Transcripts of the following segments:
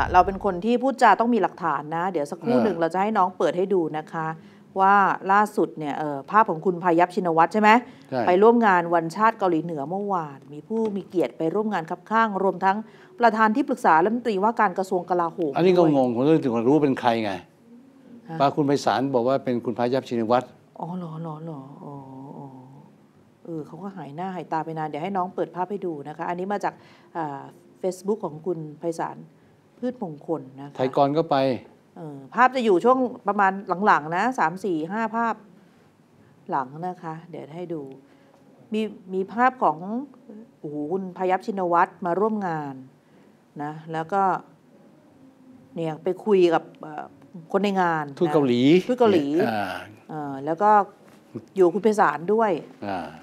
ละเราเป็นคนที่พูดจาต้องมีหลักฐานนะ เดี๋ยวสักครู่หนึ่งเราจะให้น้องเปิดให้ดูนะคะ ว่าล่าสุดเนี่ยภาพของคุณพายัพชินวัตรใช่ไหมไปร่วมงานวันชาติเกาหลีเหนือเมื่อวาน มีผู้มีเกียรติไปร่วมงานคับข้างรวมทั้งประธานที่ปรึกษาแลฐมนตรีว่าการกระทรวงกลาโหมอันนี้ก็งงผมถึงรู้เป็นใครไงปาคุณไพศาลบอกว่าเป็นคุณพายัพชินวัตรอ๋อหรอหรอหรอเออเขาก็หายหน้าหายตาไปนานเดี๋ยวให้น้องเปิดภาพให้ดูนะคะอันนี้มาจากเฟซบุ๊กของคุณไพศาลพืชมงคลนะคะไทยกรก็ไปภาพจะอยู่ช่วงประมาณหลัง ๆ นะสามสี่ห้าภาพหลังนะคะ เดี๋ยวให้ดูมีมีภาพของโอ้โหคุณพยัพชินวัตรมาร่วมงานนะ แล้วก็ เนี่ยไปคุยกับคนในงานทุกเกาหลีทุกเกาหลีแล้วก็อยู่คุณเพศานด้วย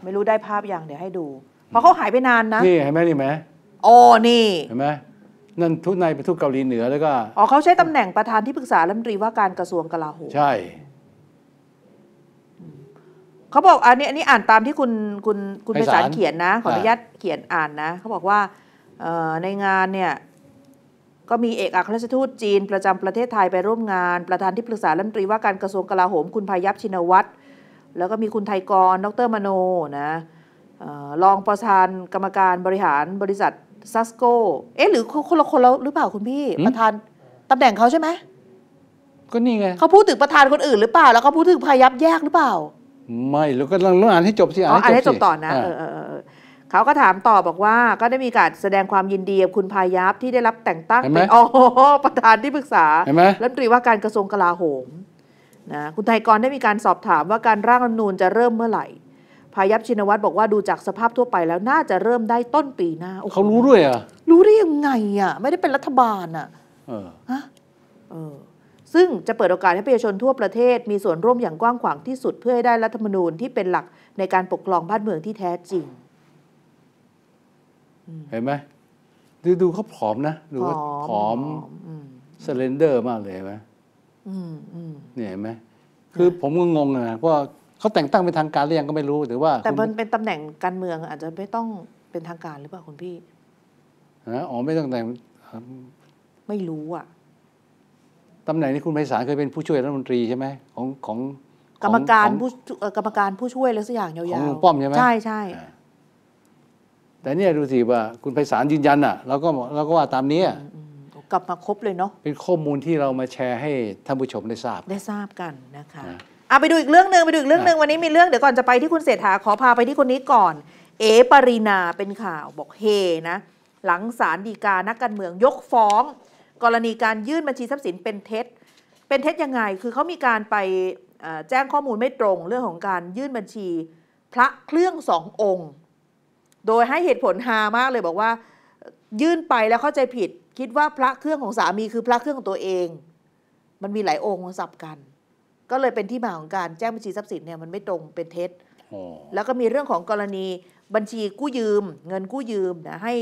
ไม่รู้ได้ภาพอย่างเดี๋ยวให้ดู เพราะเขาหายไปนานนะนี่เห็นไหมนี่ไหมโอ้นี่เห็นไหมนั่นทุนในเป็นทุกเกาหลีเหนือแล้วก็อ๋อเขาใช้ตำแหน่งประธานที่ปรึกษารัฐมนตรีว่าการกระทรวงกลาโหม ใช่เขาบอกอันนี้อันนี้อ่านตามที่คุณคุณคุณไปสารเขียนนะขออนุญาตเขียนอ่านนะเขาบอกว่าในงานเนี่ยก็มีเอกอัครราชทูตจีน ประจำประเทศไทยไปร่วมงานประธานที่ปรึกษารัฐมนตรีว่าการกระทรวงกลาโหมคุณพายัพชินวัตรแล้วก็มีคุณไทยกรดรมโนนะรองประธานกรรมการบริหารบริษัทซัสโกเอ๊ะหรือคนละคนแล้วหรือเปล่าคุณพี่ ประธาน ตำแหน่งเขาใช่ไหมก็นี่ไงเขาพูดถึงประธานคนอื่นหรือเปล่า แล้วเขาพูดถึงพายับแยกหรือเปล่า ไม่แล้วก็ลองอ่านให้จบสิอ่านให้จบต่อนะเออเเขาก็ถามต่อบอกว่า ก็ได้มีการแสดงความยินดีกับคุณพายับที่ได้รับแต่งตั้งเป็นอ๋อประธานที่ปรึกษารัฐมนตรีว่าการกระทรวงกลาโหมนะคุณไทยกรได้มีการสอบถามว่าการร่างรัฐมนูญจะเริ่มเมื่อไหร่พายัพชินวัตรบอกว่าดูจากสภาพทั่วไปแล้วน่าจะเริ่มได้ต้นปีหน้าเขารู้ด้วยอ่ะรู้ได้ยังไงอ่ะ ไม่ได้เป็นรัฐบาลอ่ะฮะเออ ซึ่งจะเปิดโอกาสให้ประชาชนทั่วประเทศ มีส่วนร่วมอย่างกว้างขวางที่สุดเพื่อให้ได้รัฐธรรมนูญที่เป็นหลักในการปกครองบ้านเมืองที่แท้จริงเห็นไหม ดูดูเขาผอมนะดูว่าผอมสเลนเดอร์มากเลยไหมเนี่ยเห็นไหมคือผมก็งงนะเพราะเขาแต่งตั้งเป็นทางการหรือยังก็ไม่รู้หรือว่า แต่มันเป็นตำแหน่งการเมือง อาจจะไม่ต้องเป็นทางการหรือเปล่าคุณพี่อ๋อไม่ต้องแต่งไม่รู้อ่ะตำแหน่งนี้คุณไพศาลเคยเป็นผู้ช่วยรัฐมนตรีใช่ไหมของของกรรมการผู้กรรมการผู้ช่วยอะไรสักอย่างยาวๆของป้อมใช่ไหมใช่ใช่แต่เนี่ยดูสิว่าคุณไพศาลยืนยันอ่ะเราก็เราก็ว่าตามนี้กลับมาครบเลยเนาะเป็นข้อมูลที่เรามาแชร์ให้ท่านผู้ชมได้ทราบได้ทราบกันนะคะอาไปดูอีกเรื่องหนึ่งไปดูอีกเรื่องหนึ่งวันนี้มีเรื่อง เดี๋ยวก่อนจะไปที่คุณเศรษฐา ขอพาไปที่คนนี้ก่อน เอปรินาเป็นข่าวบอกเฮนะหลังศาลดีกานักการเมืองยกฟ้อง กรณีการยื่นบัญชีทรัพย์สินเป็นเท็จเป็นเท็จยังไง คือเขามีการไปแจ้งข้อมูลไม่ตรงเรื่องของการยื่นบัญชี พระเครื่องสององค์ โดยให้เหตุผลฮามากเลยบอกว่ายื่นไปแล้วเข้าใจผิดคิดว่าพระเครื่องของสามีคือพระเครื่องของตัวเอง มันมีหลายองค์สับกันก็เลยเป็นที่มาของการแจ้งบัญชีทรัพย์สินเนี่ยมันไม่ตรงเป็นเท็จแล้วก็มีเรื่องของกรณีบัญชีกู้ยืม เงินกู้ยืมนะให้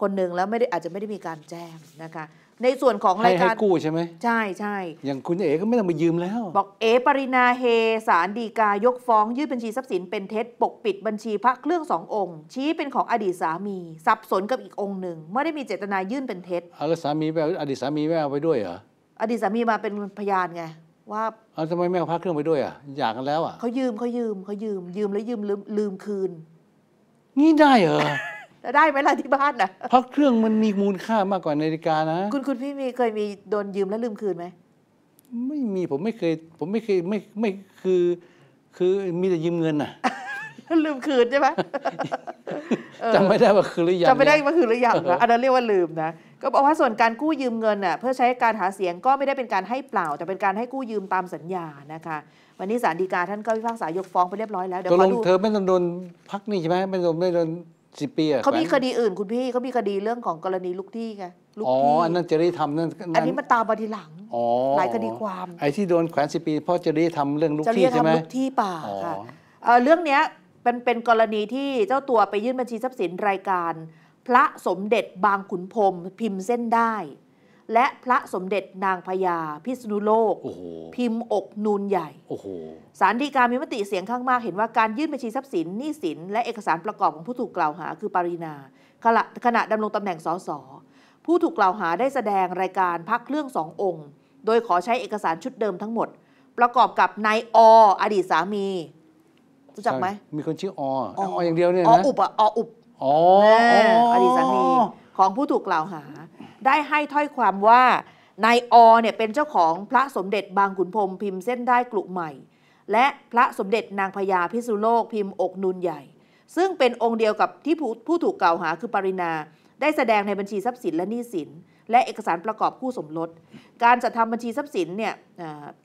คนหนึ่งแล้วไม่ได้อาจจะไม่ได้มีการแจ้งนะคะ ในส่วนของรายการให้กู้ใช่ไหมใช่ใช่อย่างคุณเอ๋ก็ไม่ต้องไปยืมแล้ว บอกเอ๋ปรินาเฮสารดีกายกฟ้องยื่นบัญชีทรัพย์สินเป็นเท็จปกปิดบัญชีพระเครื่องสององค์ ชี้เป็นของอดีตสามีสับสนกับอีกองค์หนึ่งไม่ได้มีเจตนายื่นเป็นเท็จแล้วสามีไปอดีตสามีไม่เอาไปด้วยเหรออดีตสามีมาเป็นพยานไงว่าเอาทำไมไม่เอาพระเครื่องไปด้วยอ่ะ อยากกันแล้วอ่ะเขายืมเขายืมเขายืมยืมแล้วยืมลืม ลืม คืน นี่ได้เหรอได้ไหมล่ะที่บ้านอ่ะพระเครื่องมันมีมูลค่ามากกว่านาฬิกานะคุณคุณ พี่มีเคยมีโดนยืมแล้วลืมคืนไหมไม่มีผมไม่เคยผมไม่เคยไม่ไม่คือ คือ มีแต่ยืมเงินอ่ะลืมคืนใช่ไหมจำไม่ได้ว่าคืนหรือยังจำไม่ได้ว่าคืนหรือยังนะอันนั้นเรียกว่าลืมนะก็บอกว่าส่วนการกู้ยืมเงินน่ะเพื่อใช้การหาเสียงก็ไม่ได้เป็นการให้เปล่าแต่เป็นการให้กู้ยืมตามสัญญานะคะวันนี้สารดีกาท่านก็พิพากษายกฟ้องไปเรียบร้อยแล้วเดี๋ยวขอดูเธอไม่ต้องโดนพักนี่ใช่ไหมไม่โดนไม่โดนสิบปีอ่ะเขามีคดีอื่นคุณพี่เขามีคดีเรื่องของกรณีลูกที่ไงลูกที่อ๋ออันนั้นจะได้ทำนั่นอันนี้มันตามมาทีหลังหลายคดีความ ไอ้ที่โดนแขวนสิบปีเพราะจะได้ทำเรื่องลูกที่ใช่ไหมจะทำลูกที่ป่าค่ะเรื่องเนี้ยเป็นเป็นกรณีที่เจ้าตัวไปยื่นบัญชีทรัพย์สินรายการ พระสมเด็จบางขุนพรมพิมพ์เส้นได้ และพระสมเด็จนางพญาพิษณุโลก พิมพ์อกนูนใหญ่ สารดีกามีมติเสียงข้างมากเห็นว่าการยื่นบัญชีทรัพย์สินหนี้สินและเอกสารประกอบของผู้ถูกกล่าวหาคือปารีนา ขณะดำรงตำแหน่งสสผู้ถูกกล่าวหาได้แสดงรายการพักเครื่องสององค์ โดยขอใช้เอกสารชุดเดิมทั้งหมด ประกอบกับนายออดีตสามีรู้จักไหมมีคนชื่อออออย่างเดียวเนี่ยนะออุบอ่ะออุบอ๋ออดีตสามีของผู้ถูกกล่าวหา ได้ให้ถ้อยความว่านายอเนี่ยเป็นเจ้าของพระสมเด็จบางขุนพรมพิมพ์เส้นได้กลุ่มใหม่ และพระสมเด็จนางพญาพิสุโลกพิมพ์อกนุนใหญ่ ซึ่งเป็นองค์เดียวกับที่ผู้ถูกกล่าวหาคือปรินาได้แสดงในบัญชีทรัพย์สินและหนี้สินและเอกสารประกอบคู่สมรสการจัดทำบัญชีทรัพย์สินเนี่ย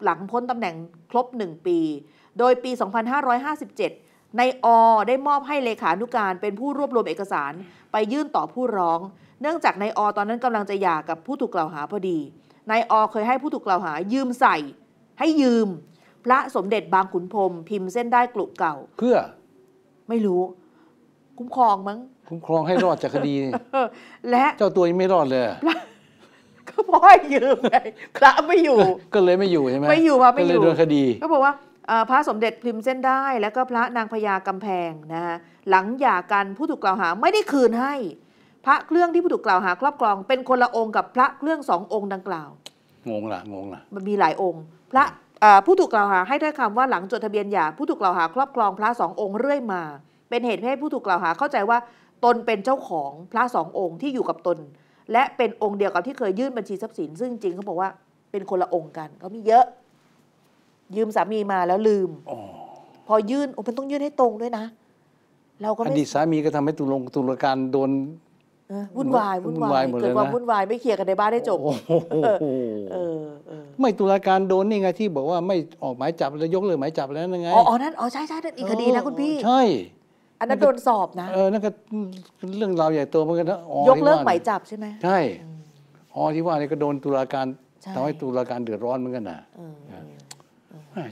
หลังพ้นตำแหน่งครบ 1 ปีโดยปี 2557 ในอได้มอบให้เลขานุการ เป็นผู้รวบรวมเอกสาร ไปยื่นต่อผู้ร้อง เนื่องจากนายอตอนนั้นกำลังจะหย่ากับผู้ถูกกล่าวหาพอดี นายอเคยให้ผู้ถูกกล่าวหา ยืมใส่ให้ยืม พระสมเด็จบางขุนพรมพิมพ์เส้นได้กลุเก่า เพื่อ ไม่รู้ คุ้มครองมั้งคุ้มครองให้รอดจากคดีและเจ้าตัวยังไม่รอดเลยก็พ่อยืมไงพระไม่อยู่ก็เลยไม่อยู่ใช่ไหมไม่อยู่มาไม่อยู่โดนคดีก็บอกว่าพระสมเด็จพิมพ์เส้นได้ และก็พระนางพญากำแพงนะฮะหลังหย่ากันผู้ถูกกล่าวหาไม่ได้คืนให้พระเครื่องที่ผู้ถูกกล่าวหา ครอบครองเป็นคนละองค์กับพระเครื่องสององค์ดังกล่าวงงละงงละมันมีหลายองค์ พระผู้ถูกกล่าวหาให้ถ้อยคำว่าหลังจดทะเบียนหย่าผู้ถูกกล่าวหา ครอบครองพระสององค์เรื่อยมา เป็นเหตุให้ผู้ถูกกล่าวหาเข้าใจว่าตนเป็นเจ้าของพระสององค์ที่อยู่กับตน และเป็นองค์เดียวกับที่เคยยื่นบัญชีทรัพย์สิน ซึ่งจริงเขาบอกว่าเป็นคนละองค์กันเขามีเยอะยืมสามีมาแล้วลืมอพอยื่นโอ้มันต้องยื่นให้ตรงด้วยนะเราก็อดีตสามีก็ทำให้ตุลงตุลการโดนวุ่นวายวุ่นวายหมดเลยนะกิดความวุ่นวายไม่เคลียร์กันในบ้านได้จบโอ้โหเออเออไม่ตุลาการโดนนี่ไงที่บอกว่าไม่ออกหมายจับแล้วยกเลิกหมายจับแล้วนั่นไงอ๋ออ๋อนั่นอ๋อใช่ใช่นั่นอีกคดีนะคุณพี่ ใช่ อันนั้นโดนสอบนะเออนั่นก็เรื่องราวใหญ่โตเหมือนกันนะยกเลิกหมายจับใช่ไหมใช่อ๋อที่ว่านี่ก็โดนตุลาการทำให้ตุลาการเดือดร้อนเหมือนกันนะอ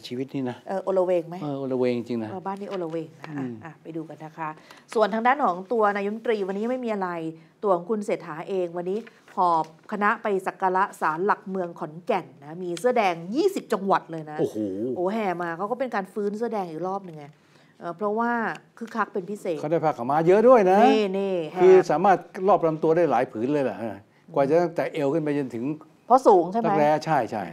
ชีวิตนี่นะเออโอลเวงไหมเออโอลเวงจริงนะบ้านนี้โอลเวงนะอ่ะไปดูกันนะคะส่วนทางด้านของตัวนายมตรีวันนี้ไม่มีอะไรตัวของคุณเศรษฐาเอง วันนี้หอบคณะไปสักการะศาลหลักเมืองขอนแก่นนะมีเสื้อแดง 20 จังหวัดเลยนะ โอ้โหโอ้แห่มาเขาก็เป็นการฟื้นเสื้อแดงอีกรอบหนึ่งไงเพราะว่าคือคักเป็นพิเศษเขาได้ผ้าขามาเยอะด้วยนะนี่นี่คือสามารถรอบลำตัวได้หลายผืนเลยแหละกว่าจะตั้งแต่เอวขึ้นไปจนถึงเพราะสูงใช่ไหมตักแร้ใช่ใช่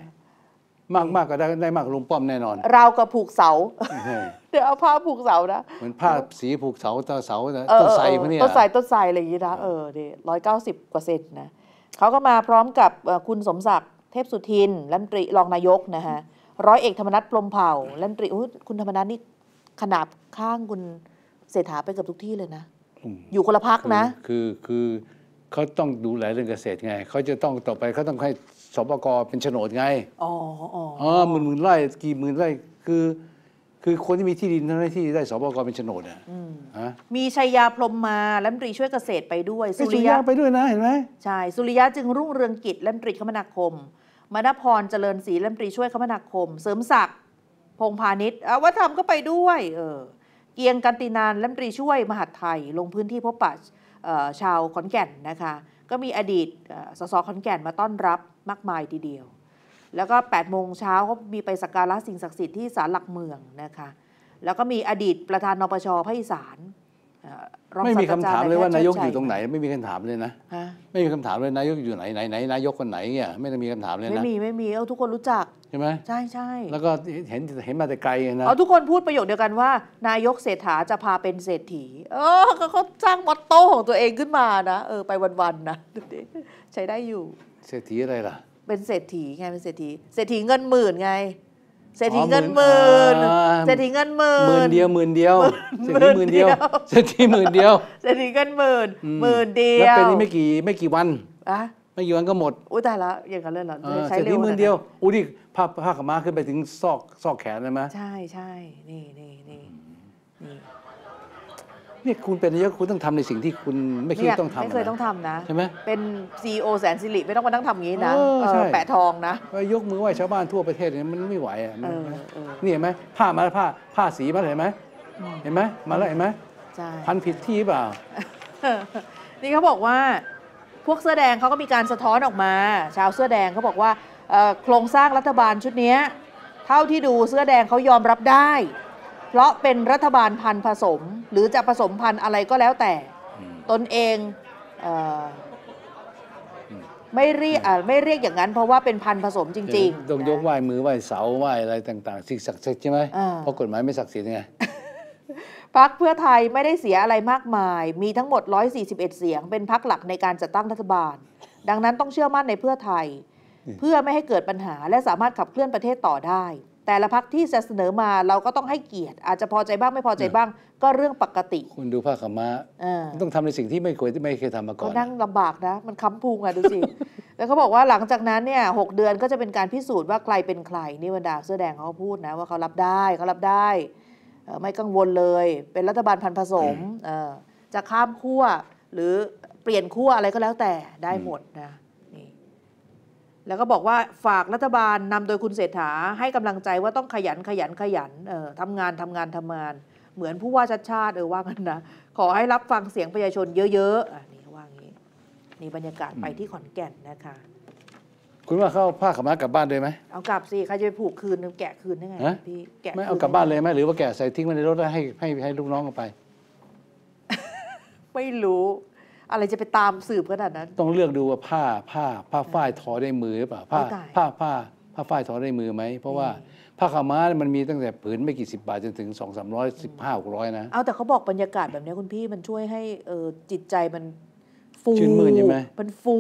มากมากก็ได้ได้มากลุงป้อมแน่นอน เรากับผูกเสา เดี๋ยวเอาผ้าผูกเสานะ เหมือนผ้าสีผูกเสาต้นเสาต้นไทรพวกนี้ต้นไทรต้นไทรอะไรอย่างนี้นะเออเดี๋ยวร้อยเก้าสิบกว่าเซนนะเขาก็มาพร้อมกับคุณสมศักดิ์เทพสุทินรัฐมนตรีรองนายกนะฮะ ร้อยเอกธรรมนัฐปลมเผ่ารัฐมนตรีคุณธรรมนัฐนี่ขนาบข้างคุณเศรษฐาไปเกือบทุกที่เลยนะอยู่คนละพักนะ คือคือเขาต้องดูแลเรื่องเกษตรไงเขาจะต้องต่อไปเขาต้องให้สปกเป็นโฉนดไง อ๋ออ๋ออหมื่นหมื่นไร่กี่หมื่นไร่คือ คือคนที่มีที่ดินทั้งที่ได้สบกเป็นโฉนดอ่ะมีชัยยาพรมมาลัฐมตรีช่วยเกษตรไปด้วยสุริยะไปด้วยนะเห็นไหมใช่สุริยะจึงรุ่งเรืองกิจลัฐมตรีคมนาคม มณพรเจริญศรีลัฐมตรีช่วยคมนาคม เสริมศักดิ์พงพาณิชย์วัฒนธรรมก็ไปด้วยเออเกียงกันตินานลัฐมตรีช่วยมหาดไทยลงพื้นที่พบปะชาวขอนแก่นนะคะก็มีอดีตสสขอนแก่นมาต้อนรับมากมายทีเดียว แล้วก็ 8 โมงเช้าก็มีไปสักการะสิ่งศักดิ์สิทธิ์ที่ศาลหลักเมืองนะคะ แล้วก็มีอดีตประธานนปชภาคอีสานไม่มีคำถามเลยว่านายกอยู่ตรงไหนไม่มีคำถามเลยนะไม่มีคำถามเลยนายกอยู่ไหนไหนไหนนายกคนไหนเนี่ยไม่ต้องมีคำถามเลยนะไม่มีไม่มีเออทุกคนรู้จักใช่ไหมใช่ใช่แล้วก็เห็นเห็นมาแต่ไกลนะเอาทุกคนพูดประโยคเดียวกันว่า นายกเศรษฐาจะพาเป็นเศรษฐี เออเขาสร้างมอตโต้ของตัวเองขึ้นมานะ เออไปวันๆนะ ใช้ได้อยู่เศรษฐีอะไรล่ะ เป็นเศรษฐีไงเป็นเศรษฐีเศรษฐีเงินหมื่นไงเศรษฐีเงินหมื่นเศรษฐีเงินหมื่นหมื่นเดียวหมื่นเดียวเศรษฐีหมื่นเดียวเศรษฐีหมื่นเดียวเศรษฐีเงินหมื่นหมื่นเดียวแล้วเป็นนี่ไม่กี่ไม่กี่วัน อะ ไม่กี่วันก็หมดอุ้ยตายละอย่างกันเลยนหรอใช้เศรษฐีหมื่นเดียว อุ้ยที่ผ้าผ้าขม้าขึ้นไปถึงซอกซอกแขนเลยไหมใช่ใช่นี่นี่นี่นี่นี่คุณเป็นนายกคุณต้องทำในสิ่งที่คุณไม่คิดต้องทำไม่เคยต้องทำนะใช่ไหมเป็นซีโอแสนสิริไม่ต้องมานั่งทำอย่างนี้นะแปะทองนะยกมือไหว้ชาวบ้านทั่วประเทศเนี่ยมันไม่ไหวอ่ะนี่เห็นไหมผ้ามาผ้าผ้าสีมาเห็นไหมเห็นไหมมาแล้วเห็นไหมพันผิดที่เปล่านี่เขาบอกว่าพวกเสื้อแดงเขาก็มีการสะท้อนออกมา ชาวเสื้อแดงเขาบอกว่าโครงสร้างรัฐบาลชุดนี้เท่าที่ดูเสื้อแดงเขายอมรับได้เพราะเป็นรัฐบาลพันผสมหรือจะผสมพันธ์อะไรก็แล้วแต่ ตนเองเออไม่เรียกอไม่เรียกอย่างนั้นเพราะว่าเป็นพันผสมจริง ๆต้องยกไหว้มือไหว้เสาไหว้อะไรต่างๆสิ่งศักดิ์สิทธิ์ใช่ไหมเพราะกฎหมายไม่ศักดิ์สิทธิ์ไงพักเพื่อไทยไม่ได้เสียอะไรมากมาย มีทั้งหมด 141 เสียง เป็นพักหลักในการจัดตั้งรัฐบาล ดังนั้นต้องเชื่อมั่นในเพื่อไทยเพื่อไม่ให้เกิดปัญหาและสามารถขับเคลื่อนประเทศต่อได้แต่ละพักที่จะเสนอมาเราก็ต้องให้เกียรติ อาจจะพอใจบ้างไม่พอใจบ้างก็เรื่องปกติ คุณดูภาคขมา้าต้องทำในสิ่งที่ไม่เคยไม่เคยทำมาก่อนนั่งลำบากนะ มันค้าพุงอะดูสิ แล้วเขาบอกว่าหลังจากนั้นเนี่ยหเดือนก็จะเป็นการพิสูจน์ว่าใครเป็นใคร นี่บรรดาเสื้อแดงเขาพูดนะ ว่าเขารับได้เขารับได้ไม่กังวลเลย เป็นรัฐบาลพันผสมจะข้ามขั้ว หรือเปลี่ยนขั้วอะไรก็แล้วแต่ได้หมดนะแล้วก็บอกว่าฝากรัฐบาลนำโดยคุณเศรษฐาให้กำลังใจว่าต้องขยันขยันขยันเออทำงานทำงานทำงาน เหมือนผู้ว่าชัดชาติ เออว่ากันนะ ขอให้รับฟังเสียงประชาชนเยอะ ๆ อ่ะ นี่ว่างี้ นี่บรรยากาศไปที่ขอนแก่นนะคะ คุณว่าเข้าผ้าขม้ากลับบ้านได้ไหมเอากลับสิใครจะไปผูกคืนแกะคืนได้ไงพี่แกะไม่เอากลับบ้านเลยไหมหรือว่าแกะใส่ทิ้งไว้ในรถแล้วให้ให้ให้ลูกน้องเอาไปไม่รู้อะไรจะไปตามสืบขนาดนั้นต้องเลือกดูว่าผ้าผ้า ผ้าฝ้ายทอได้มือหรือเปล่าผ้าผ้าผ้าผ้าฝ้ายทอได้มือไหมเพราะว่าผ้าขาวม้ามันมีตั้งแต่ผืนไม่กี่สิบบาทจนถึงสองสามร้อยสิบห้าหกร้อยนะ เอาแต่เขาบอกบรรยากาศแบบนี้คุณพี่มันช่วยให้จิตใจมันฟูชื่นมื่นใช่ไหมมันฟู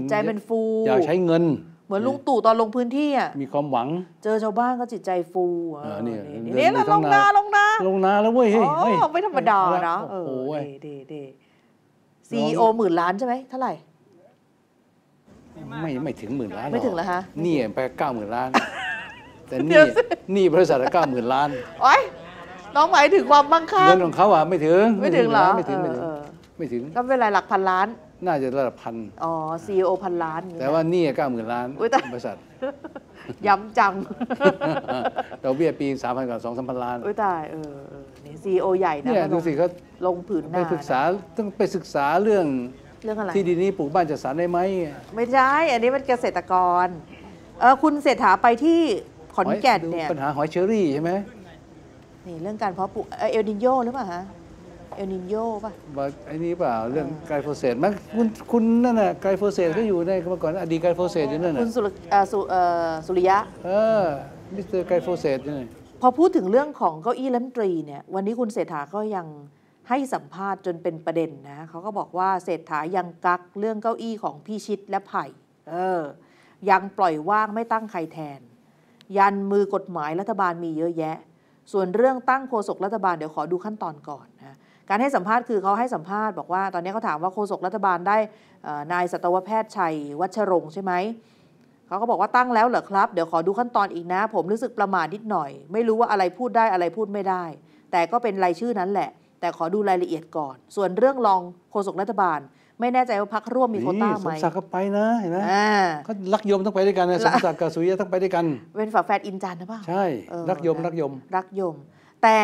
จิตใจมันฟู อยากใช้เงิน เหมือนลุงตู่ตอนลงพื้นที่อ่ะมีความหวัง เจอชาวบ้านก็จิตใจฟูอนี่นี่ลงนาลงนาลงนาแล้วเว้ยเฮ้ยไม่ธรรมดานะโอ้โหดเด้ซีโอหมื่นล้านใช่ไหมเท่าไหร่ ไม่ไม่ถึงหมื่นล้านไม่ถึงแล้วฮะนี่ไปเก้าหมื่นล้านแต่นี่นี่บริษัทละเก้าหมื่นล้านโอ๊ยน้องหมายถึงความมั่งคั่งเงินของเขาอ่ะไม่ถึงไม่ถึงหรอไม่ถึงไม่ถึงก็เป็นไรหลักพัน ล้าน น่าจะระดับพันอ๋อซีโอพันล้าน แต่ว่านี่เก้าหมื่นล้านบริษัทย้ำจังดอกเบี้ยปีสามพันกว่าสองสามพันล้านอ้ยตายเออเออนี่ ซีโอใหญ่นะเนี่ยดูสิเขาลงผืนนาไปศึกษา ต้องไปศึกษาเรื่องเรื่องอะไรที่ดินนี้ปลูกบ้านจัดสรรได้ไหม ไม่ใช่อันนี้มันเกษตรกรเออคุณเศรษฐาไปที่ขอนแก่นเนี่ย ปัญหาหอยเชอรี่ใช่ไหมนี่เรื่องการเพาะปลูกเอลดินโยหรือเปล่าฮะเอลนินโยป่ะบอกไอ้นี่เปล่าเรื่องไกลโฟเซตมั้งคุณคุณนั่นน่ะไกลโฟเซตก็อยู่ในเมื่อก่อนอดีตไกลโฟเซตอยู่นั่นน่ะณสุรสุเอ่อสุริยะเออมิสเตอร์ไกลโฟเซตนี่พอพูดถึงเรื่องของเก้าอี้รัฐมนตรีเนี่ย วันนี้คุณเศรษฐาก็ยังให้สัมภาษณ์จนเป็นประเด็นนะเขาก็บอกว่าเศรษฐายังกักเรื่องเก้าอี้ของพี่ชิดและไผ่เออยังปล่อยว่างไม่ตั้งใครแทน ยันมือกฎหมายรัฐบาลมีเยอะแยะ ส่วนเรื่องตั้งโฆษกรัฐบาลเดี๋ยวขอดูขั้นตอนก่อนนะการให้สัมภาษณ์คือเขาให้สัมภาษณ์บอกว่าตอนนี้เขาถามว่าโฆษกรัฐบาลได้นายสัตวแพทย์ชัย วัชรงค์ใช่ไหมเขาก็บอกว่าตั้งแล้วเหรอครับเดี๋ยวขอดูขั้นตอนอีกนะ ผมรู้สึกประมาทนิดหน่อย ไม่รู้ว่าอะไรพูดได้อะไรพูดไม่ได้ แต่ก็เป็นรายชื่อนั้นแหละ แต่ขอดูรายละเอียดก่อน ส่วนเรื่องรองโฆษกรัฐบาล ไม่แน่ใจว่าพักร่วมมีโคต้าไหมสมศักดิ์ก็ไปนะเห็นไหมก็รักยมต้องไปด้วยกันนะสมศักดิ์กับสุริยะต้องไปด้วยกันเป็นฝาแฝดอินจันนะป่ะใช่รักยมรักยม รักยม แต่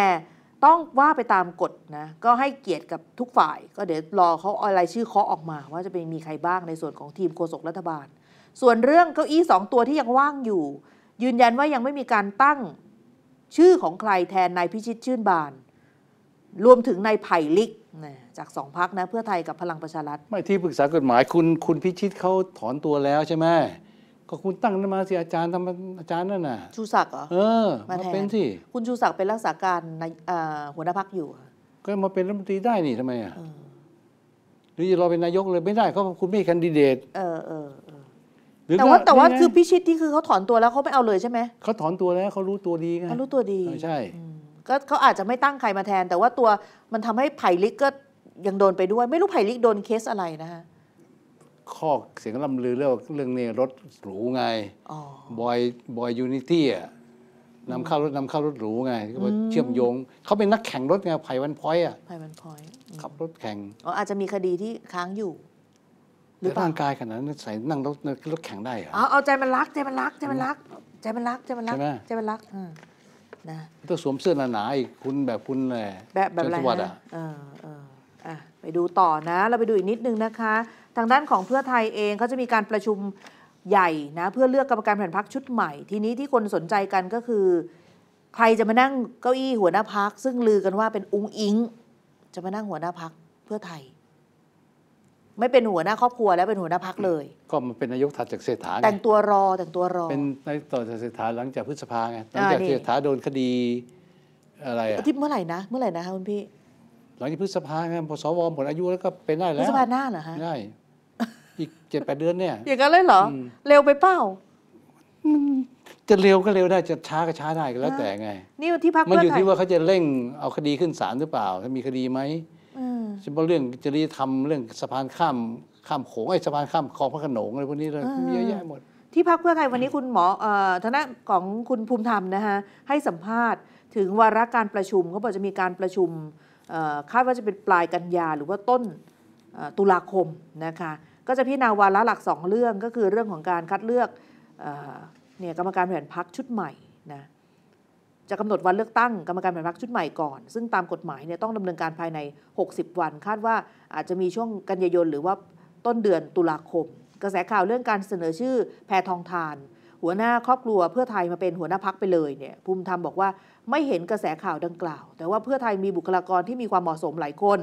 ต้องว่าไปตามกฎนะ ก็ให้เกียรติกับทุกฝ่าย ก็เดี๋ยวรอเขาเอารชื่อเคาะออกมา ว่าจะเป็นมีใครบ้างในส่วนของทีมโฆษกรัฐบาล ส่วนเรื่องเก้าอี้สองตัวที่ยังว่างอยู่ ยืนยันว่ายังไม่มีการตั้งชื่อของใครแทนนายพิชิตชื่นบาน รวมถึงนายไผ่ลิกนะจากสองพักนะเพื่อไทยกับพลังประชารัฐไม่ที่ปรึกษากฎหมายคุณคุณพิชิตเขาถอนตัวแล้วใช่ไหมก็คุณตั้งนั้นมาสิอาจารย์ทำอาจารย์นั่นน่ะ ชูศักดิ์เหรอเออมาเป็นสิคุณชูศักดิ์เป็นรักษาการในหัวหน้าพักอยู่ ก็มาเป็นรัฐมนตรีได้นี่ทำไมอ่ะหรือจะรอเป็นนายกเลย ไม่ได้เขาคุณไม่คันดิเดต เออเออแต่ว่าแต่ว่าคือพิชิตที่คือเขาถอนตัวแล้วเขาไม่เอาเลยใช่ไหมเขาถอนตัวแล้วเขารู้ตัวดีไงเขารู้ตัวดี ใช่ ก็เขาอาจจะไม่ตั้งใครมาแทน แต่ว่าตัวมันทำให้ไผ่ลิกก็ยังโดนไปด้วย ไม่รู้ไผ่ลิกโดนเคสอะไรนะฮะข้อเสียงล่ำลือเรื่องเรื่องนี้รถหรูไงบอยบอยยูนิตี้อะนำเข้ารถนำเข้ารถหรูไง ก็าเชื่อมโยงเขาเป็นนักแข่งรถไงไผ่วันพอยอ่ะไผ่วันพอย ขับรถแข่งอ๋ออาจจะมีคดีที่ค้างอยู่ หรือร่างกายขนาดนั้นใส่นั่งรถรถแข่งได้เหรอเอาใจมันรัก ใจมันรักใจมันรัก ใจมันรักใจมันรักใจมันรักนะต้องสวมเสื้อหนาๆอีกคุณแบบคุณแหละแบบแบบอะไรนะอ่ะไปดูต่อนะ เราไปดูอีกนิดนึงนะคะทางด้านของเพื่อไทยเองเขาจะมีการประชุมใหญ่นะ เพื่อเลือกกรรมการแผ่นพักชุดใหม่ ทีนี้ที่คนสนใจกันก็คือ ใครจะมานั่งเก้าอี้หัวหน้าพัก ซึ่งลือกันว่าเป็นอุ้งอิงจะมานั่งหัวหน้าพักเพื่อไทย ไม่เป็นหัวหน้าครอบครัวแล้วเป็นหัวหน้าพักเลย ก็มันเป็นนายกถัดจากเศรษฐาแต่งตัวรอแต่งตัวรอ เป็นนายกต่อจากเศรษฐาหลังจากพฤษภาไงหลังจากเศรษฐาโดนคดีอะไรอะที่เมื่อไหร่นะเมื่อไหร่นะคะคุณพี่ หลังจากพฤษภาไงพอสวหมดอายุแล้วก็เป็นได้แล้วพฤษภาหน้าเหรอฮะได้อีกเจ็ดแปดเดือนเนี่ย อย่างนั้นเลยเหรอ เร็วไปเปล่าจะเร็วก็เร็วได้จะช้าก็ช้าได้ก็แล้ว แต่ไง นี่ที่พักมันอยู่ที่ว่าเขาจะเร่งเอาคดีขึ้นศาลหรือเปล่าถ้ามีคดีไหมเฉพาะเรื่องจริยธรรมเรื่องสะพานข้ามข้ามโขงไอ้สะพานข้ามคลองพระขนงอะไรพวกนี้เลยเยอะแยะหมด ที่พักเพื่อไทยวันนี้คุณหมอทนาะของคุณภูมิธรรมนะคะให้สัมภาษณ์ถึงวาระการประชุมเขาบอกจะมีการประชุมคาดว่าจะเป็นปลายกันยาหรือว่าต้นตุลาคมนะคะก็จะพิจารณาวาระหลัก 2 เรื่อง ก็คือเรื่องของการคัดเลือกเนี่ยกรรมการแผนพักชุดใหม่นะจะกำหนดวันเลือกตั้งกรรมการแผนพักชุดใหม่ก่อน ซึ่งตามกฎหมายเนี่ยต้องดำเนินการภายใน 60 วันคาดว่าอาจจะมีช่วงกันยายนหรือว่าต้นเดือนตุลาคม กระแสข่าวเรื่องการเสนอชื่อแพทองทานหัวหน้าครอบครัว เพื่อไทยมาเป็นหัวหน้าพักไปเลยเนี่ยภูมิธรรมบอกว่า ไม่เห็นกระแสข่าวดังกล่าว แต่ว่าเพื่อไทยมีบุคลากรที่มีความเหมาะสมหลายคน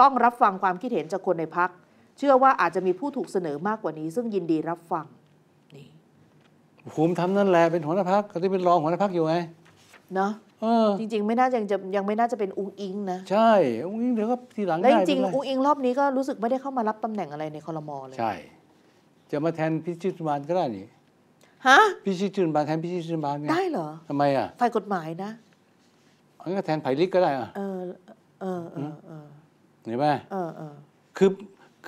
ต้องรับฟังความคิดเห็นจากคนในพักเชื่อว่าอาจจะมีผู้ถูกเสนอมากกว่านี้ซึ่งยินดีรับฟังนี่ภูมิทำนั่นแหละเป็นหัวหน้าพักเขาที่เป็นรองหัวหน้าพักอยู่ไงเนาะจริง ๆ ไม่น่ายังจะยังไม่น่าจะเป็นอุ้งอิง นะ ใช่อุ้งอิงเดี๋ยวก็ทีหลังได้จริงอุ้งอิงรอบนี้ก็รู้สึกไม่ได้เข้ามารับตำแหน่งอะไรในคอรมอเลยใช่จะมาแทนพิชิตบานก็ได้นี่ฮะพิชิตจุนบานแทนพิชิตจุนบานได้เหรอทำไมอ่ะฝ่ายกฎหมายนะอันก็แทนไผ่ลิกก็ได้อ่ะเออ เออเออเห็นไหมเออเออคือ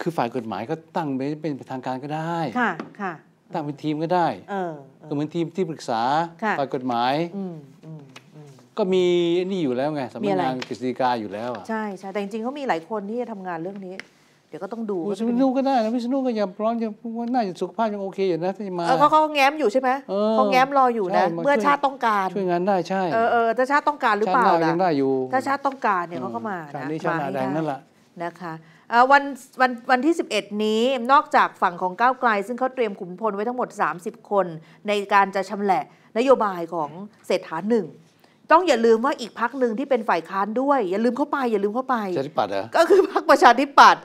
คือฝ่ายกฎหมายก็ตั้งเป็นทางการก็ได้ ค่ะ ค่ะ ตั้งเป็นทีมก็ได้ก็เหมือนทีมที่ปรึกษา ฝ่ายกฎหมาย ก็มีนี่อยู่แล้วไงสำนักงานกฤษฎีกาอยู่แล้ว ใช่ใช่แต่จริงๆเขามีหลายคนที่ทำงานเรื่องนี้ เดี๋ยวก็ต้องดูวิชนุก็ได้นะวิชนุก็ยังพร้อมยังน่าจะสุขภาพยังโอเคอยู่นะที่มาเขาเขาแง้มอยู่ใช่ไหมเขาแง้มรออยู่นะ เมื่อชาติต้องการช่วยงานได้ใช่ เออเออถ้าชาติต้องการหรือเปล่าล่ะถ้าชาติต้องการเนี่ยเขาก็มานะมาให้หละนะคะวันวันวันที่ 11 นี้ นอกจากฝั่งของก้าวไกลซึ่งเขาเตรียมขุนพลไว้ทั้งหมด 30 คน ในการจะชำละ นโยบายของเศรษฐาหนึ่ง ต้องอย่าลืมว่าอีกพักหนึ่งที่เป็นฝ่ายค้านด้วยอย่าลืมเข้าไปอย่าลืมเข้าไปประชาธิปัตย์เหรอก็คือพักประชาธิปัตย์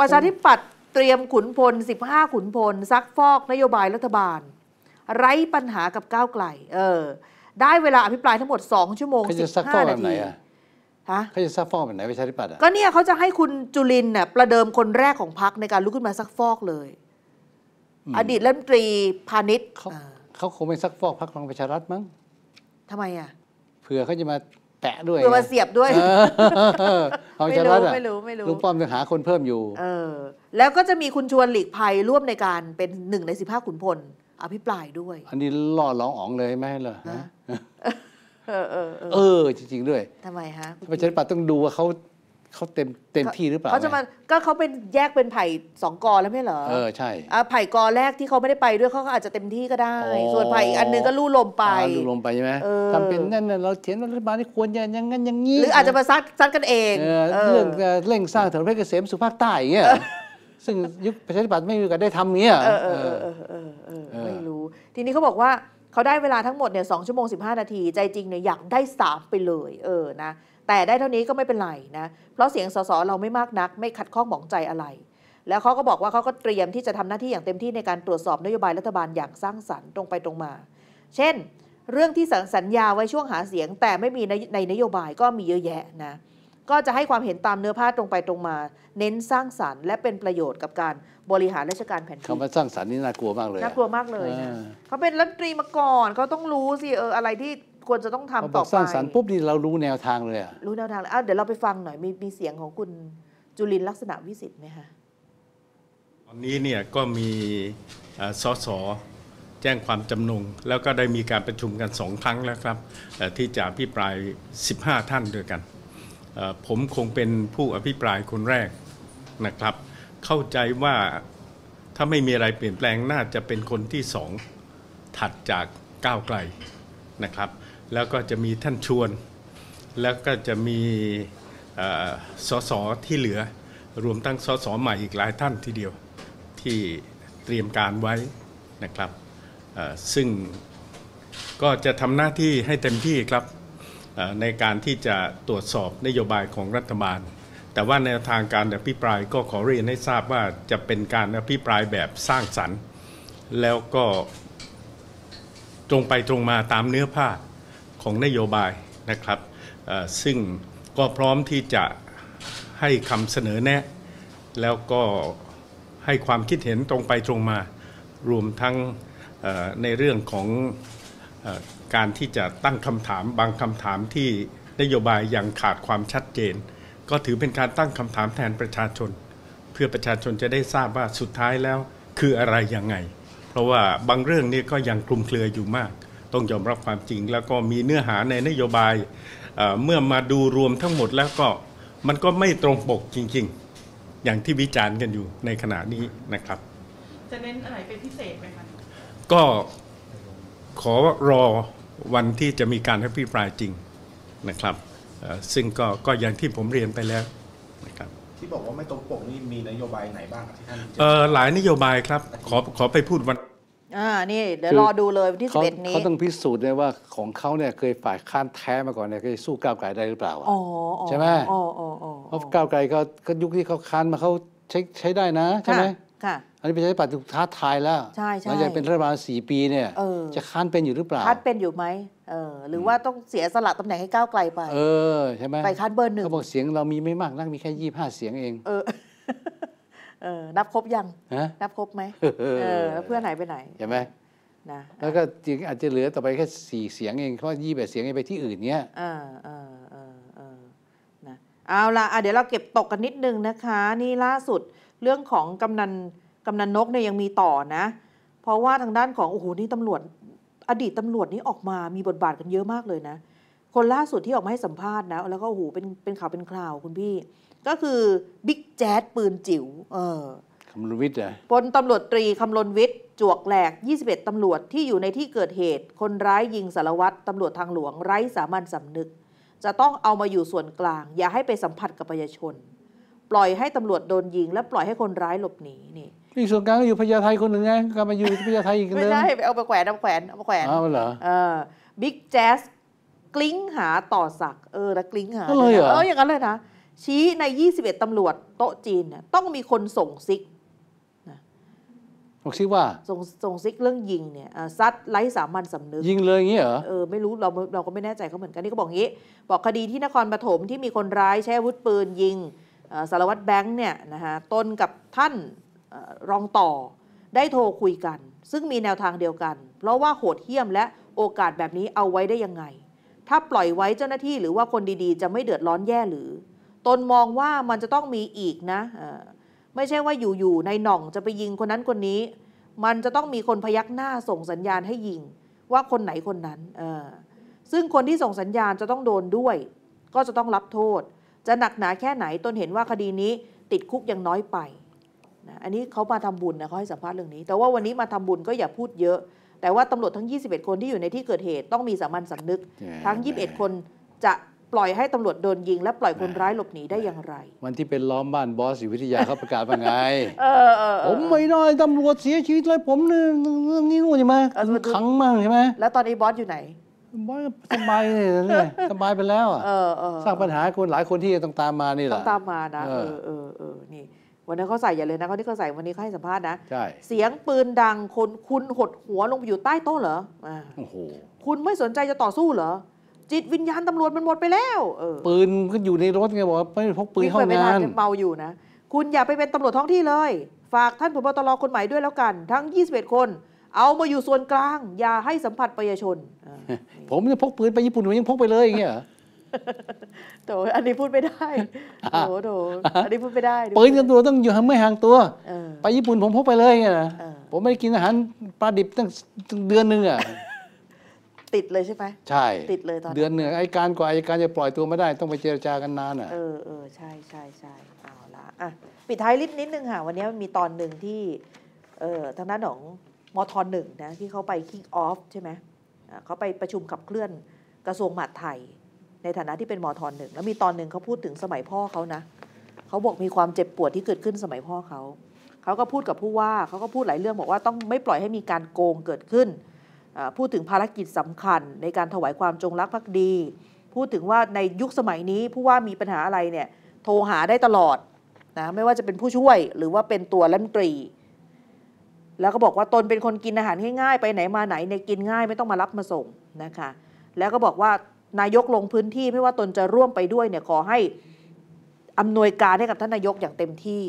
ประชาธิปัตย์เตรียมขุนพล 15 ขุนพล ซักฟอกนโยบายรัฐบาล ไร้ปัญหากับก้าวไกลเออได้เวลาอภิปรายทั้งหมด2ชั่วโมง15นาทีเขาจะซักฟอกแบบไหนประชาธิปัตย์อ่ะก็เนี่ยเขาจะให้คุณจุลินเนี่ยประเดิมคนแรกของพรรคในการลุกขึ้นมาซักฟอกเลย อดีตรัฐมนตรีพาณิชย์เขาคงไม่ซักฟอกพรรคพลังประชารัฐมั้งทำไมอ่ะเผื่อเขาจะมาแตะด้วยเผื่อมาเสียบด้วยเขาจะรู้ไม่รู้ไม่รู้ลุงป้อมจะหาคนเพิ่มอยู่ เออ แล้วก็จะมีคุณชวนหลีกภัยร่วมในการเป็นหนึ่งในสิบห้าขุนพลอภิปรายด้วย อันนี้ล่อล้องอ๋องเลยไหมเหรอเออเออเออ จริงๆด้วยทำไมฮะประชาธิปัตย์ต้องดูว่าเขาเขาเต็มเต็มที่หรือเปล่าเขาจะมาก็เขาเป็นแยกเป็นไผ่สองกอแล้วไม่เหรอเออใช่อไผ่กอแรกที่เขาไม่ได้ไปด้วยเขาก็อาจจะเต็มที่ก็ได้ ส่วนไผ่อีกอันนึงก็ลู่ลมไปลู่ลมไปใช่ไหมทำเป็นนั่นเราเถียนรัฐบาลที่ควรอย่างนั้นอย่างนี้ หรืออาจจะมาซัดซัดกันเองเรื่องเร่งสร้างถนนเพชรเกษมสุภาพใต้เงี้ยซึ่งยุคประชาธิปัตย์ไม่มีโอกาสได้ทำเงี้ยไม่รู้ ทีนี้เขาบอกว่าเขาได้เวลาทั้งหมดเนี่ยสชั่วโมง15 นาทีใจจริงเนี่ยอยากได้ 3 ไปเลย เออนะแต่ได้เท่านี้ก็ไม่เป็นไรนะเพราะเสียงสสเราไม่มากนัก ไม่ขัดข้องหมองใจอะไร แล้วเขาก็บอกว่าเขาก็เตรียมที่จะทำหน้าที่อย่างเต็มที่ในการตรวจสอบนโยบายรัฐบาลอย่างสร้างสรรค์ตรงไปตรงมา เช่นเรื่องที่สัญญาไว้ช่วงหาเสียงแต่ไม่มีในในนโยบายก็มีเยอะแยะนะก็จะให้ความเห็นตามเนื้อผ้าตรงไปตรงมา เน้นสร้างสารรค์ และเป็นประโยชน์กับการบริหารราชการแผ่นดินคำว่าสร้างสารรค์นี่น่ากลัวมากเลยน่ากลัวมากเลยนะเขาเป็นรัฐมนตรีมาก่อนเขาต้องรู้สิเอออะไรที่ควรจะต้องทำต่อไปสร้างสารรค์ปุ๊บนี่เรารู้แนวทางเลยรู้แนวทางเลยเดี๋ยวเราไปฟังหน่อยมีมีเสียงของคุณจุลินลักษณะวิสิทธิ์ไหมคะตอนนี้เนี่ยก็มีสอสอแจ้งความจำนงแล้วก็ได้มีการประชุมกันสองครั้งแล้วครับที่จะพิปราย 15 ท่านด้วยกันผมคงเป็นผู้อภิปรายคนแรกนะครับ เข้าใจว่าถ้าไม่มีอะไรเปลี่ยนแปลงน่าจะเป็นคนที่สองถัดจากก้าวไกลนะครับ แล้วก็จะมีท่านชวน แล้วก็จะมีสสที่เหลือ รวมทั้งสสใหม่อีกหลายท่านทีเดียวที่เตรียมการไว้นะครับซึ่งก็จะทำหน้าที่ให้เต็มที่ครับในการที่จะตรวจสอบนโยบายของรัฐบาล แต่ว่าในทางการอภิปรายก็ขอเรียนให้ทราบว่าจะเป็นการอภิปรายแบบสร้างสรรค์ แล้วก็ตรงไปตรงมาตามเนื้อผ้าของนโยบายนะครับซึ่งก็พร้อมที่จะให้คำเสนอแนะ แล้วก็ให้ความคิดเห็นตรงไปตรงมารวมทั้งในเรื่องของการที่จะตั้งคำถามบางคำถามที่นโยบาย ยังขาดความชัดเจน ก็ถือเป็นการตั้งคำถามแทนประชาชน เพื่อประชาชนจะได้ทราบว่าสุดท้ายแล้วคืออะไรยังไง เพราะว่าบางเรื่องนี้ก็ยังคลุมเครืออยู่มากต้องยอมรับความจริง แล้วก็มีเนื้อหาในนโยบายเมื่อมาดูรวมทั้งหมดแล้วก็มันก็ไม่ตรงปกจริงๆอย่างที่วิจารณ์กันอยู่ในขณะนี้นะครับ จะเน้นอะไรเป็นพิเศษไหมคะก็ขอรอวันที่จะมีการอภิปรายจริงนะครับซึ่งก็ก็อย่างที่ผมเรียนไปแล้วนะครับที่บอกว่าไม่ตรงปกนี่มีนโยบายไหนบ้างที่ท่านเออหลายนโยบายครับ ขอขอไปพูดวันอ่านี่เดี๋ยวรอดูเลยที่สิบเอ็ดนี้เขาต้องพิสูจน์เลยว่าของเขาเนี่ยเคยฝ่ายค้านแท้มาก่อนเนี่ยเคยสู้ก้าวไกลได้หรือเปล่าใช่ไหมเพราะก้าวไกลเขาก็ยุคที่เขาค้านมาเขาใช้ใช้ได้นะใช่ไหมค่ะอันนี้ประชาธิปัตย์ถูกท้าทายแล้ว ใช่ใช่ัจเป็นรัฐบาลสี่ปี เนี่ย จะค้านเป็นอยู่หรือเปล่าคานเป็นอยู่ไหมเออ หรือว่าต้องเสียสละตำแหน่งให้ก้าวไกลไป เออ ใช่ไหมไปค้านเบอร์หนึ่งเขาบอกเสียงเรามี ไม่มากนักมีแค่ยี่ห้าเสียงเอง เออ เออ นับครบยัง นับครบไหมเออเแล้วเพื่อไหนไปไหน ใช่ไหมนะ แล้วก็จริงอาจจะเหลือต่อไปแค่สี่เสียงเองเพราะยี่แปดเสียงไปที่อื่นเนี้ยเออ เอ่าอ่าออนะ เอาละอะเดี๋ยวเราเก็บตกกันนิดนึงนะคะ นี่ล่าสุดเรื่องของกำนันกำนันนกเนี่ยยังมีต่อนะ เพราะว่าทางด้านของโอ้โหนี่ตำรวจอดีตตำรวจนี่ออกมา มีบทบาทกันเยอะมากเลยนะ คนล่าสุดที่ออกมาให้สัมภาษณ์นะ แล้วก็โอ้โหเป็นเป็นข่าว เป็นคราวคุณพี่ ก็คือบิ๊กแจ๊ดปืนจิ๋วเออคำลวิทย์อะพลตำรวจตรีคำลนวิทย์ จวกแหลก 21 ตำรวจที่อยู่ในที่เกิดเหตุ คนร้ายยิงสารวัตรตำรวจทางหลวงไร้สามัญสำนึก จะต้องเอามาอยู่ส่วนกลาง อย่าให้ไปสัมผัสกับประชาชน ปล่อยให้ตำรวจโดนยิง และปล่อยให้คนร้ายหลบหนีนี่นี่ส่วนกลางก็อยู่พญาไทคนหนึ่งไง ก็มาอยู่พญาไทอีกคนนึงไม่ใช่ไปเอาไปแขวนเอาแขวน เอาไปแขวนอ้าเหรอเออบิ๊กแจ๊สกลิ้งหาต่อสักเออแล้วกลิ้งหาเออเอออย่างนั้นเลยนะชี้ใน 21ตำรวจ โต๊ะจีนเนี่ยต้องมีคนส่งซิกบอกซิกว่า ส่งส่งซิกเรื่องยิงเนี่ยซัดไร้สามัญสำนึกยิงเลยอย่างนี้เหรอเออไม่รู้เราเราก็ไม่แน่ใจเขาเหมือนกันนี่ก็บอกงี้บอกคดีที่นครปฐมที่มีคนร้ายใช้อาวุธปืนยิงสารวัตรแบงค์เนี่ยนะฮะต้นกับท่านรองต่อ ได้โทรคุยกัน ซึ่งมีแนวทางเดียวกัน เพราะว่าโหดเหี้ยมและโอกาสแบบนี้เอาไว้ได้ยังไง ถ้าปล่อยไว้เจ้าหน้าที่หรือว่าคนดีๆ จะไม่เดือดร้อนแย่หรือ ตนมองว่ามันจะต้องมีอีกนะไม่ใช่ว่าอยู่ๆในหน่อง จะไปยิงคนนั้นคนนี้ มันจะต้องมีคนพยักหน้าส่งสัญญาณให้ยิง ว่าคนไหนคนนั้นซึ่งคนที่ส่งสัญญาณจะต้องโดนด้วย ก็จะต้องรับโทษ จะหนักหนาแค่ไหนตนเห็นว่าคดีนี้ติดคุกยังน้อยไปนะอันนี้เขามาทำบุญนะเขาให้สัมภาษณ์เรื่องนี้ แต่ว่าวันนี้มาทำบุญก็อย่าพูดเยอะ แต่ว่าตำรวจทั้ง 21 คนที่อยู่ในที่เกิดเหตุต้องมีสามัญสำนึก ทั้ง 21 คนจะปล่อยให้ตำรวจโดนยิงและปล่อยคนร้ายหลบหนีได้อย่างไรวันที่เป็นล้อมบ้านบอสอยู่วิทยาเขาประกาศว่าไงผมไม่น้อยตำรวจเสียชีวิตเลยผมนี่นี่นูใช่ไหมขังมั่งใช่ไหมแล้วตอนไอ้บอสอยู่ไหนบอสสบายเลยสบายไปแล้วสร้างปัญหาคนหลายคนที่ต้องตามมานี่แหละต้องตามมานะเออเออเออนี่วันนั้นเขาใส่อย่าเลยนะเขาที่เขาใส่วันนี้เขาให้สัมภาษณ์นะใช่เสียงปืนดังคน คุณหดหัวลงไปอยู่ใต้โต๊ะเหรออโอ้โหคุณไม่สนใจจะต่อสู้เหรอ จิตวิญญาณตำรวจมันหมดไปแล้วปืนก็อยู่ในรถไงบอกว่าไม่พกปืนเข้างานเมาอยู่นะคุณอย่าไปเป็นตำรวจท้องที่เลย ฝากท่านผบตรคนใหม่ด้วยแล้วกัน ทั้ง 21 คน เอามาอยู่ส่วนกลางอย่าให้สัมผัสประชาชน ผมจะพกปืนไปญี่ปุ่นผมยังพกไปเลยอย่างเงี้ยโถอันนี้พูดไม่ได้โถโถอันนี้พูดไม่ได้ปืนกันตัวต้องอยู่ห่างไม่ห่างตัว ไปญี่ปุ่นผมพกไปเลยไงนะ ผมไม่ได้กินอาหารปลาดิบตั้งเดือนนึงอ่ะ ติดเลยใช่ไหมใช่ ติดเลยตอนเดือนหนึ่งไอ้การกว่าไอ้การจะปล่อยตัวไม่ได้ต้องไปเจรจากันนานอ่ะ เออเออใช่ใช่ใช่เอาละอ่ะ ปิดท้ายลิดนิดนึงค่ะวันนี้มันมีตอนหนึ่งที่ เออทางด้านของมทหนึ่งนะที่เขาไปคิกออฟ ใช่ไหมเขาไปประชุมขับเคลื่อนกระทรวงมหาดไทยในฐานะที่เป็นมอทอนหนึ่งแล้วมีตอนหนึ่งเขาพูดถึงสมัยพ่อเขานะเขาบอกมีความเจ็บปวดที่เกิดขึ้นสมัยพ่อเขา เขาก็พูดกับผู้ว่าเขาก็พูดหลายเรื่องบอกว่าต้องไม่ปล่อยให้มีการโกงเกิดขึ้น พูดถึงภารกิจสำคัญ ในการถวายความจงรักภักดี พูดถึงว่าในยุคสมัยนี้ผู้ว่ามีปัญหาอะไรเนี่ยโทรหาได้ตลอดนะไม่ว่าจะเป็นผู้ช่วยหรือว่าเป็นตัวรัฐมนตรี แล้วก็บอกว่าตนเป็นคนกินอาหารง่ายๆไปไหนมาไหนเนกินง่ายไม่ต้องมารับมาส่งนะคะแล้วก็บอกว่านายกลงพื้นที่ไม่ว่าตนจะร่วมไปด้วยเนี่ย ขอให้อำนวยการให้กับท่านนายกอย่างเต็มที่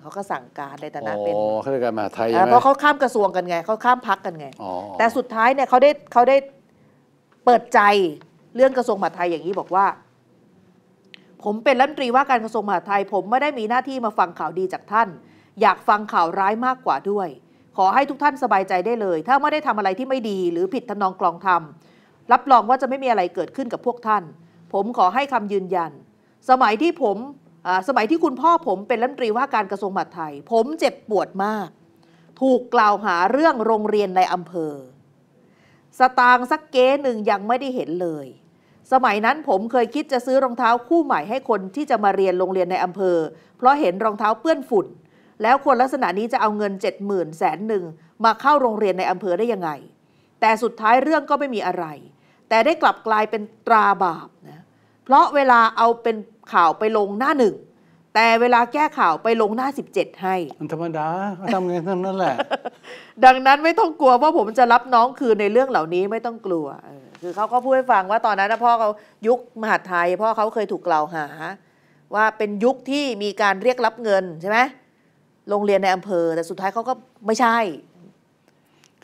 เขาก็สั่งการในฐานะเป็นอ๋อขารากมาไทยใช่ไหมเพราะเขาข้ามกระทรวงกันไง เขาข้ามพักกันไงแต่สุดท้ายเนี่ยเขาได้เขาได้เปิดใจเรื่องกระทรวงมหาดไทยอย่างนี้บอกว่า ผมเป็นรัฐมนตรีว่าการกระทรวงมหาดไทย ผมไม่ได้มีหน้าที่มาฟังข่าวดีจากท่าน อยากฟังข่าวร้ายมากกว่าด้วย ขอให้ทุกท่านสบายใจได้เลย ถ้าไม่ได้ทำอะไรที่ไม่ดีหรือผิดทำนองกลองทำรับรองว่าจะไม่มีอะไรเกิดขึ้นกับพวกท่าน ผมขอให้คำยืนยัน สมัยที่ผมสมัยที่คุณพ่อผมเป็นรัฐมนตรีว่าการกระทรวงมหาดไทย ผมเจ็บปวดมาก ถูกกล่าวหาเรื่องโรงเรียนในอำเภอ สตางค์สักเก้หนึ่งยังไม่ได้เห็นเลย สมัยนั้นผมเคยคิดจะซื้อรองเท้าคู่ใหม่ให้คนที่จะมาเรียนโรงเรียนในอำเภอ เพราะเห็นรองเท้าเปื้อนฝุ่น แล้วคนลักษณะนี้จะเอาเงินเจ็ดหมื่นแสนหนึ่งมาเข้าโรงเรียนในอำเภอได้ยังไง แต่สุดท้ายเรื่องก็ไม่มีอะไรแต่ได้กลับกลายเป็นตราบาปนะเพราะเวลาเอาเป็นข่าวไปลงหน้าหนึ่ง แต่เวลาแก้ข่าวไปลงหน้า 17 ให้มันธรรมดาทำไงทั้งนั้นแหละ ดังนั้นไม่ต้องกลัวว่าผมจะรับน้องคืนในเรื่องเหล่านี้ไม่ต้องกลัวคือเขาก็พูดให้ฟังว่าตอนนั้นพ่อเขายุคมหาไทยพ่อเขาเคยถูกกล่าวหา ว่าเป็นยุคที่มีการเรียกรับเงินใช่ไหมโรงเรียนในอำเภอ แต่สุดท้ายเขาก็ไม่ใช่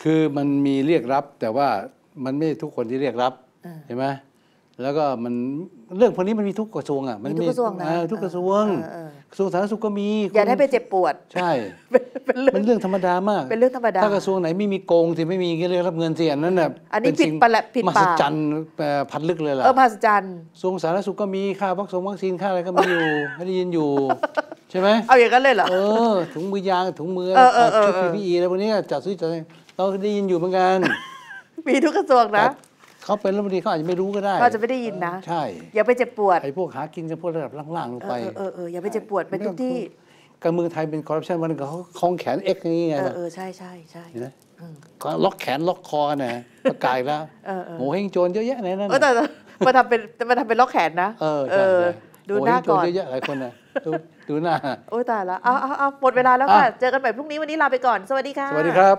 คือมันมีเรียกรับแต่ว่ามันไม่ทุกคนที่เรียกรับเห็นไหมแล้วก็มันเรื่องพวกนี้มันมีทุกกระทรวงอ่ะมันมีทุกกระทรวงนะทุกกระทรวงกระทรวงสาธารณสุขก็มีอย่าได้ไปเจ็บปวด ใช่เป็นเรื่องธรรมดามากเป็นเรื่องธรรมดาถ้ากระทรวงไหนไม่มีโกงสิไม่มีเรียกรับเงินเสียนั่นน่ะอันนี้ผิดประหลาดผิดป่ามาสจันพันลึกเลยล่ะเออมาสจันกระทรวงสาธารณสุขก็มีค่าวัคซีนวัคซีนค่าอะไรก็มีอยู่ให้ได้ยินอยู่ ใช่ไหมเอาอย่างนั้นเลยเหรอเออถุงมือยางถุงมือชุดีพีอะไรพวกนี้จัดซื้อจัดเราได้ยินอยู่เหมือนกันมีทุกกระทรวงนะเขาเป็นรัฐมนตรีเขาอาจจะไม่รู้ก็ได้ก็จะไม่ได้ยินนะใช่ อย่าไปเจ็บปวดไอ้พวกหากินกันพวกระดับล่างๆลงไปเออเอออย่าไปเจ็บปวดเป็นทุกที่การเมืองไทยเป็นคอร์รัปชันมันก็เขาคล้องแขนเอ็กซ์่ไงเงี้ยเออเออใช่ใช่ใช่ล็อกแขนล็อกคอนะประกายแล้วโหเฮงโจรเยอะแยะในนั้นแต่มาทำเป็นมาทำเป็นล็อกแขนนะเออเออดูหน้าก่อนเยอะแยะหลายคนนะดูหน้าโอ้ตายละเอาเอาเอาหมดเวลาแล้วค่ะเจอกันใหม่พรุ่งนี้วันนี้ลาไปก่อนสวัสดีค่ะสวัสดีครับ